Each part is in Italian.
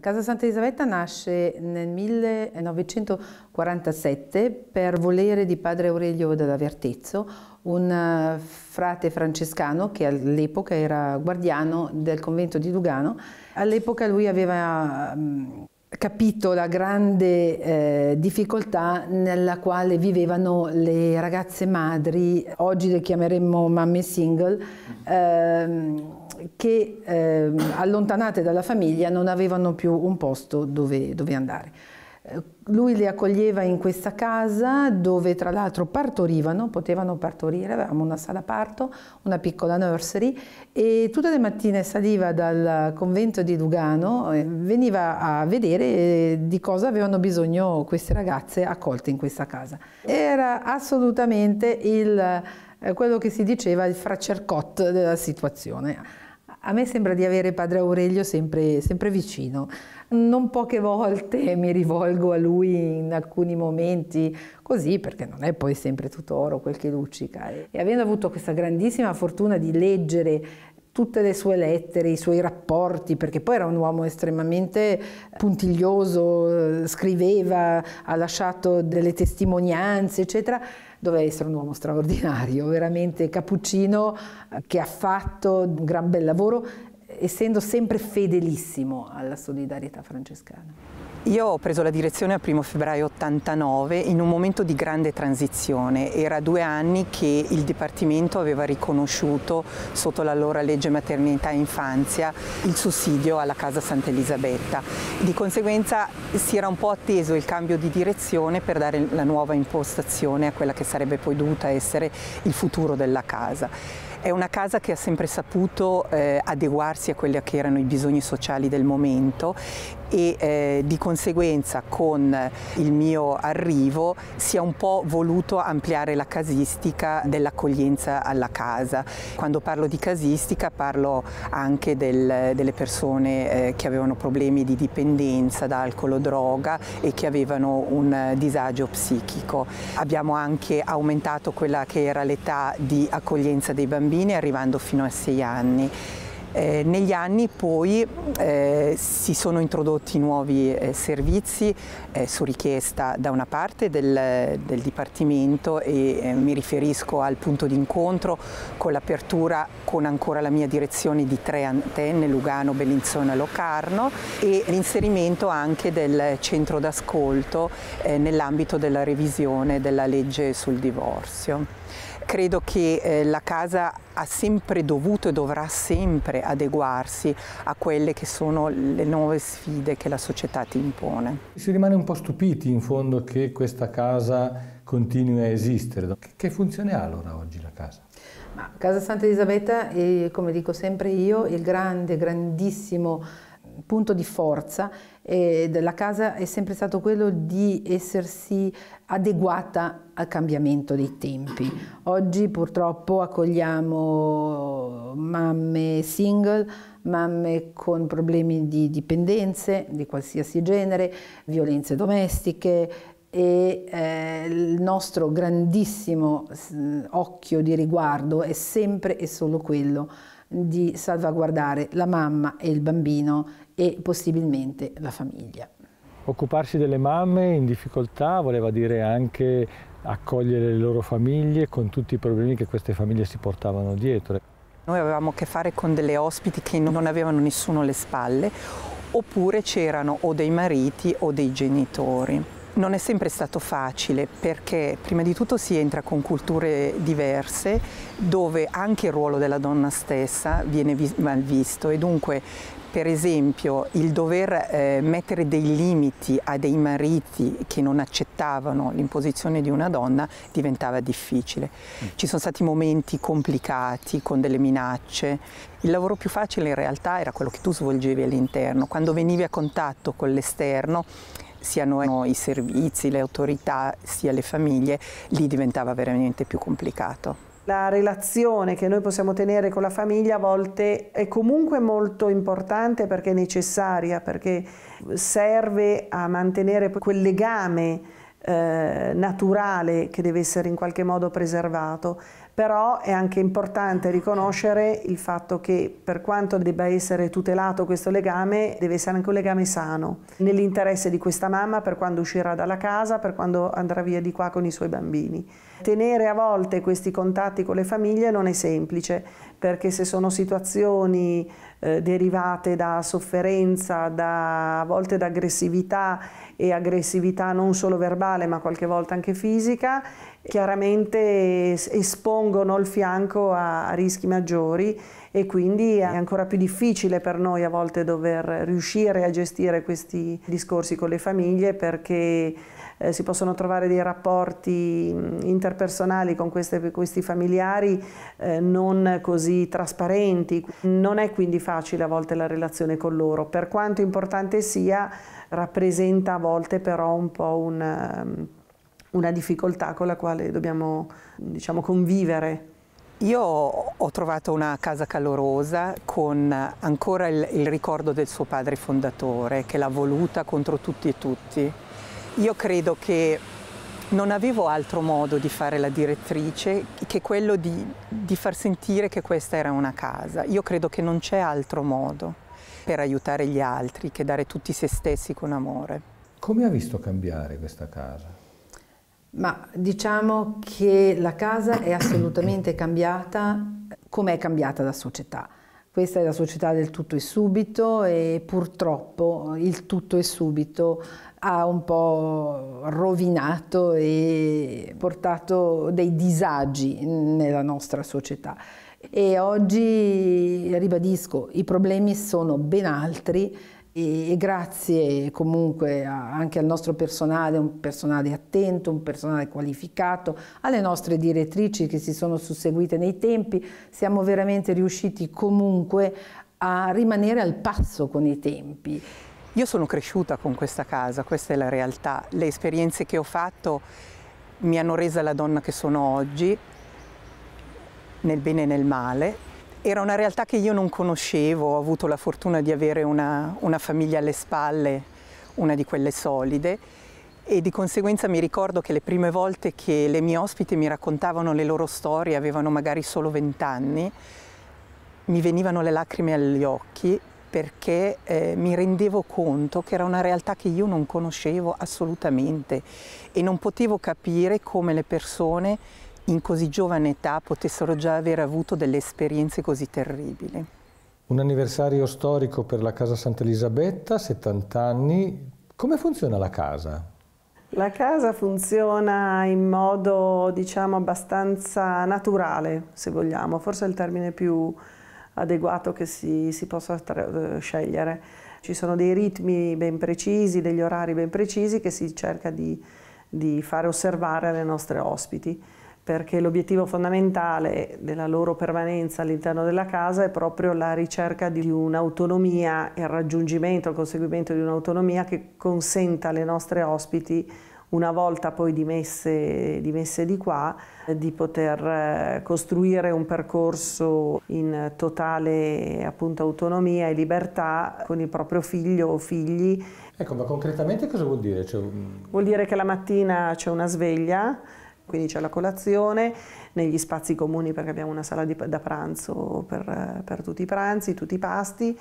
Casa Santa Elisabetta nasce nel 1947 per volere di padre Aurelio della Vertezzo, un eh, frate francescano che all'epoca era guardiano del convento di Lugano. All'epoca lui aveva mm, capito la grande eh, difficoltà nella quale vivevano le ragazze madri, oggi le chiameremmo mamme single, mm. ehm, che eh, allontanate dalla famiglia non avevano più un posto dove, dove andare. Eh, lui le accoglieva in questa casa dove tra l'altro partorivano, potevano partorire, avevamo una sala parto, una piccola nursery e tutte le mattine saliva dal convento di Lugano, eh, veniva a vedere eh, di cosa avevano bisogno queste ragazze accolte in questa casa. Era assolutamente il, quello che si diceva il fracercot della situazione a me sembra di avere padre Aurelio sempre, sempre vicino. Non poche volte mi rivolgo a lui in alcuni momenti, così perché non è poi sempre tutto oro quel che luccica. E avendo avuto questa grandissima fortuna di leggere tutte le sue lettere, i suoi rapporti, perché poi era un uomo estremamente eh, puntiglioso, eh, scriveva, ha lasciato delle testimonianze, eccetera. Doveva essere un uomo straordinario, veramente cappuccino eh, che ha fatto un gran bel lavoro, essendo sempre fedelissimo alla solidarietà francescana. Io ho preso la direzione a 1 febbraio 89 in un momento di grande transizione. Era due anni che il Dipartimento aveva riconosciuto sotto l'allora legge maternità e infanzia il sussidio alla Casa Santa Elisabetta. Di conseguenza si era un po' atteso il cambio di direzione per dare la nuova impostazione a quella che sarebbe poi dovuta essere il futuro della casa. È una casa che ha sempre saputo eh, adeguarsi a quelli che erano i bisogni sociali del momento e eh, di conseguenza con il mio arrivo si è un po' voluto ampliare la casistica dell'accoglienza alla casa. Quando parlo di casistica parlo anche del, delle persone eh, che avevano problemi di dipendenza da alcol o droga e che avevano un disagio psichico. Abbiamo anche aumentato quella che era l'età di accoglienza dei bambini arrivando fino a sei anni. Eh, negli anni poi eh, si sono introdotti nuovi eh, servizi eh, su richiesta da una parte del, del Dipartimento e eh, mi riferisco al punto d'incontro con l'apertura con ancora la mia direzione di tre antenne Lugano, Bellinzona, e Locarno e l'inserimento anche del centro d'ascolto eh, nell'ambito della revisione della legge sul divorzio. Credo che la Casa ha sempre dovuto e dovrà sempre adeguarsi a quelle che sono le nuove sfide che la società ti impone. Si rimane un po' stupiti in fondo che questa casa continui a esistere. Che funzione ha allora oggi la casa? Ma casa Santa Elisabetta è, come dico sempre io, il grande, grandissimo punto di forza eh, della casa è sempre stato quello di essersi adeguata al cambiamento dei tempi. Oggi purtroppo accogliamo mamme single, mamme con problemi di dipendenze di qualsiasi genere, violenze domestiche, e eh, il nostro grandissimo occhio di riguardo è sempre e solo quello di salvaguardare la mamma e il bambino e possibilmente la famiglia. Occuparsi delle mamme in difficoltà voleva dire anche accogliere le loro famiglie con tutti i problemi che queste famiglie si portavano dietro. Noi avevamo a che fare con delle ospiti che non avevano nessuno alle spalle oppure c'erano o dei mariti o dei genitori. Non è sempre stato facile perché prima di tutto si entra con culture diverse dove anche il ruolo della donna stessa viene mal visto e dunque per esempio il dover eh, mettere dei limiti a dei mariti che non accettavano l'imposizione di una donna diventava difficile. Mm. Ci sono stati momenti complicati con delle minacce. Il lavoro più facile in realtà era quello che tu svolgevi all'interno. Quando venivi a contatto con l'esterno siano i servizi, le autorità, sia le famiglie, lì diventava veramente più complicato. La relazione che noi possiamo tenere con la famiglia a volte è comunque molto importante perché è necessaria, perché serve a mantenere quel legame eh, naturale che deve essere in qualche modo preservato, però è anche importante riconoscere il fatto che per quanto debba essere tutelato questo legame, deve essere anche un legame sano, nell'interesse di questa mamma per quando uscirà dalla casa, per quando andrà via di qua con i suoi bambini. Tenere a volte questi contatti con le famiglie non è semplice, perché se sono situazioni eh, derivate da sofferenza, da, a volte da aggressività e aggressività non solo verbale ma qualche volta anche fisica, chiaramente espongono il fianco a, rischi maggiori e quindi è ancora più difficile per noi a volte dover riuscire a gestire questi discorsi con le famiglie perché eh, si possono trovare dei rapporti interpersonali con queste, questi familiari eh, non così trasparenti. Non è quindi facile a volte la relazione con loro, per quanto importante sia rappresenta a volte però un po' un ehm, una difficoltà con la quale dobbiamo diciamo, convivere. Io ho trovato una casa calorosa con ancora il, il ricordo del suo padre fondatore che l'ha voluta contro tutti e tutti. Io credo che non avevo altro modo di fare la direttrice che quello di, di far sentire che questa era una casa. Io credo che non c'è altro modo per aiutare gli altri che dare tutti se stessi con amore. Come ha visto cambiare questa casa? Ma diciamo che la casa è assolutamente cambiata come è cambiata la società. Questa è la società del tutto e subito e purtroppo il tutto e subito ha un po' rovinato e portato dei disagi nella nostra società. E oggi, ribadisco, i problemi sono ben altri e, e grazie comunque a, anche al nostro personale, un personale attento, un personale qualificato, alle nostre direttrici che si sono susseguite nei tempi, siamo veramente riusciti comunque a rimanere al passo con i tempi. Io sono cresciuta con questa casa, questa è la realtà. Le esperienze che ho fatto mi hanno resa la donna che sono oggi, nel bene e nel male, era una realtà che io non conoscevo, ho avuto la fortuna di avere una, una famiglia alle spalle, una di quelle solide, e di conseguenza mi ricordo che le prime volte che le mie ospiti mi raccontavano le loro storie, avevano magari solo vent'anni, mi venivano le lacrime agli occhi perché eh, mi rendevo conto che era una realtà che io non conoscevo assolutamente e non potevo capire come le persone in così giovane età potessero già aver avuto delle esperienze così terribili. Un anniversario storico per la Casa Santa Elisabetta, 70 anni. Come funziona la casa? La casa funziona in modo, diciamo, abbastanza naturale, se vogliamo, forse è il termine più adeguato che si, si possa eh, scegliere. Ci sono dei ritmi ben precisi, degli orari ben precisi che si cerca di, di fare osservare alle nostre ospiti perché l'obiettivo fondamentale della loro permanenza all'interno della casa è proprio la ricerca di un'autonomia, il raggiungimento, il conseguimento di un'autonomia che consenta alle nostre ospiti una volta poi dimesse, dimesse, di qua, di poter eh, costruire un percorso in totale appunto, autonomia e libertà con il proprio figlio o figli. Ecco, ma concretamente cosa vuol dire? Cioè... Vuol dire che la mattina c'è una sveglia, quindi c'è la colazione negli spazi comuni perché abbiamo una sala di, da pranzo per, per tutti i pranzi, tutti i pasti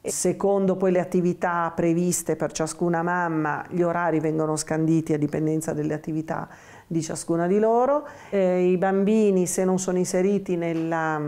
Secondo poi le attività previste per ciascuna mamma, gli orari vengono scanditi a dipendenza delle attività di ciascuna di loro. Eh, I bambini, se non sono inseriti nella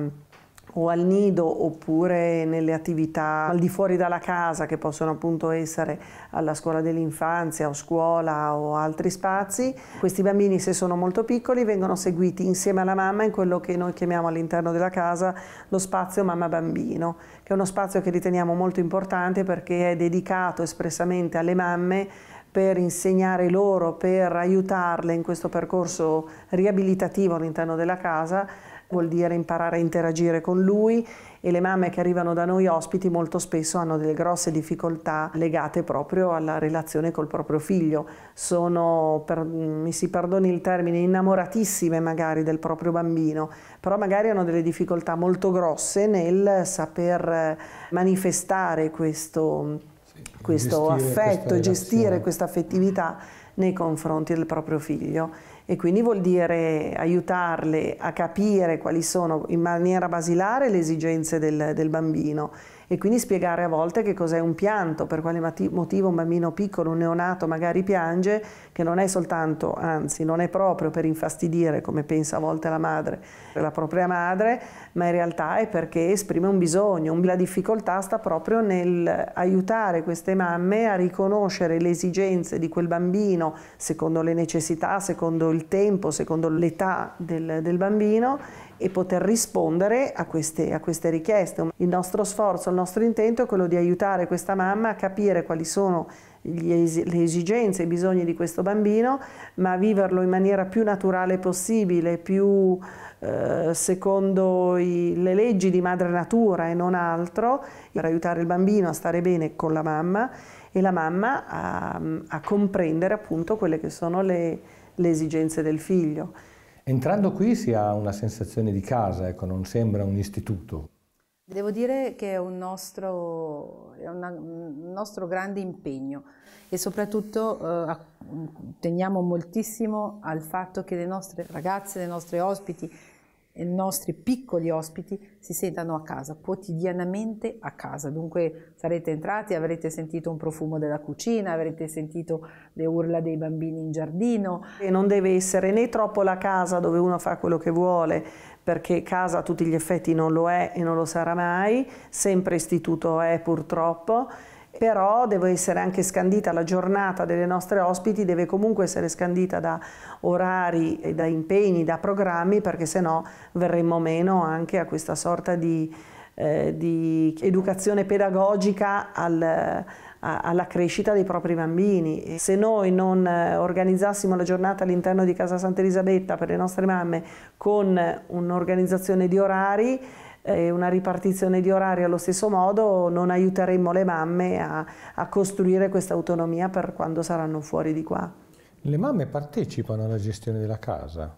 o al nido oppure nelle attività al di fuori dalla casa che possono appunto essere alla scuola dell'infanzia o scuola o altri spazi. Questi bambini se sono molto piccoli vengono seguiti insieme alla mamma in quello che noi chiamiamo all'interno della casa lo spazio mamma bambino, che è uno spazio che riteniamo molto importante perché è dedicato espressamente alle mamme per insegnare loro, per aiutarle in questo percorso riabilitativo all'interno della casa vuol dire imparare a interagire con lui e le mamme che arrivano da noi ospiti molto spesso hanno delle grosse difficoltà legate proprio alla relazione col proprio figlio, sono, per, mm, mi si perdoni il termine, innamoratissime magari del proprio bambino, però magari hanno delle difficoltà molto grosse nel saper eh, manifestare questo, sì, questo affetto, gestire questa affettività nei confronti del proprio figlio e quindi vuol dire aiutarle a capire quali sono in maniera basilare le esigenze del, del bambino e quindi spiegare a volte che cos'è un pianto, per quale motivo un bambino piccolo, un neonato magari piange, che non è soltanto, anzi non è proprio per infastidire come pensa a volte la madre, la propria madre, ma in realtà è perché esprime un bisogno, la difficoltà sta proprio nel aiutare queste mamme a riconoscere le esigenze di quel bambino secondo le necessità, secondo il tempo, secondo l'età del, del bambino e poter rispondere a queste, a queste richieste. Il nostro sforzo, il nostro intento è quello di aiutare questa mamma a capire quali sono es le esigenze, i bisogni di questo bambino, ma viverlo in maniera più naturale possibile, più eh, secondo i, le leggi di madre natura e non altro, per aiutare il bambino a stare bene con la mamma e la mamma a, a comprendere appunto quelle che sono le, le esigenze del figlio. Entrando qui si ha una sensazione di casa, ecco, non sembra un istituto. Devo dire che è un nostro, è una, un nostro grande impegno e soprattutto eh, teniamo moltissimo al fatto che le nostre ragazze, le nostre ospiti, i nostri piccoli ospiti si sentano a casa, quotidianamente a casa. Dunque sarete entrati, avrete sentito un profumo della cucina, avrete sentito le urla dei bambini in giardino. E non deve essere né troppo la casa dove uno fa quello che vuole, perché casa a tutti gli effetti non lo è e non lo sarà mai, sempre istituto è purtroppo, però devo essere anche scandita, la giornata delle nostre ospiti deve comunque essere scandita da orari, da impegni, da programmi, perché se no verremmo meno anche a questa sorta di, eh, di educazione pedagogica al, alla crescita dei propri bambini. se noi non eh, organizzassimo la giornata all'interno di Casa Santa Elisabetta per le nostre mamme con un'organizzazione di orari, eh, una ripartizione di orari allo stesso modo, non aiuteremmo le mamme a, a costruire questa autonomia per quando saranno fuori di qua. Le mamme partecipano alla gestione della casa?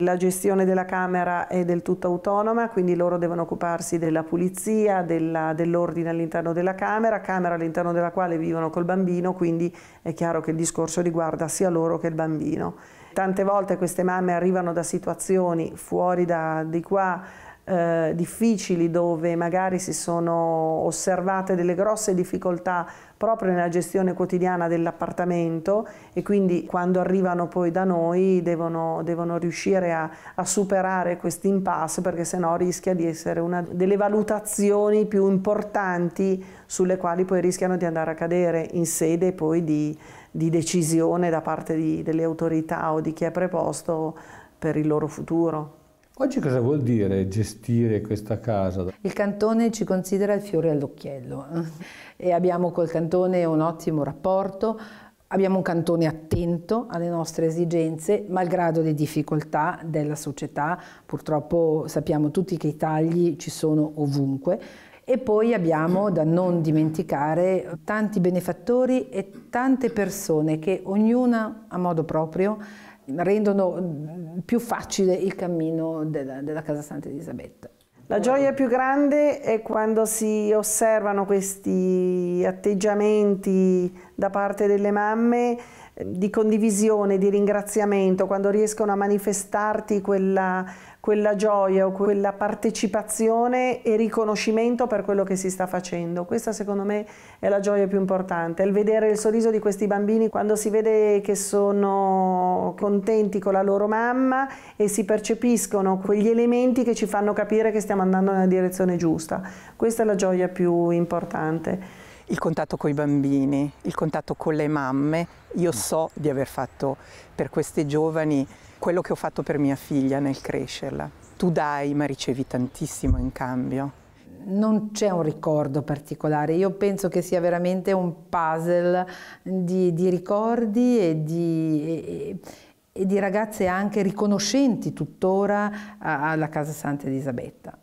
La gestione della Camera è del tutto autonoma, quindi loro devono occuparsi della pulizia, dell'ordine all'interno della Camera, Camera all'interno della quale vivono col bambino, quindi è chiaro che il discorso riguarda sia loro che il bambino. Tante volte queste mamme arrivano da situazioni fuori da, di qua eh, difficili dove magari si sono osservate delle grosse difficoltà proprio nella gestione quotidiana dell'appartamento e quindi quando arrivano poi da noi devono, devono riuscire a, a superare questo impasse perché sennò rischia di essere una delle valutazioni più importanti sulle quali poi rischiano di andare a cadere in sede poi di, di decisione da parte di, delle autorità o di chi è preposto per il loro futuro. Oggi cosa vuol dire gestire questa casa? Il cantone ci considera il fiore all'occhiello e abbiamo col cantone un ottimo rapporto, abbiamo un cantone attento alle nostre esigenze, malgrado le difficoltà della società, purtroppo sappiamo tutti che i tagli ci sono ovunque, e poi abbiamo da non dimenticare tanti benefattori e tante persone che ognuna a modo proprio rendono mm, più facile il cammino della, della Casa Santa Elisabetta. La gioia più grande è quando si osservano questi atteggiamenti da parte delle mamme di condivisione, di ringraziamento, quando riescono a manifestarti quella, quella gioia o quella partecipazione e riconoscimento per quello che si sta facendo. Questa secondo me è la gioia più importante, il vedere il sorriso di questi bambini quando si vede che sono contenti con la loro mamma e si percepiscono quegli elementi che ci fanno capire che stiamo andando nella direzione giusta. Questa è la gioia più importante il contatto con i bambini, il contatto con le mamme. Io mm. so di aver fatto per queste giovani quello che ho fatto per mia figlia nel crescerla. Tu dai ma ricevi tantissimo in cambio. Non c'è un ricordo particolare, io penso che sia veramente un puzzle di, di ricordi e di, e, e di ragazze anche riconoscenti tuttora alla Casa Santa Elisabetta.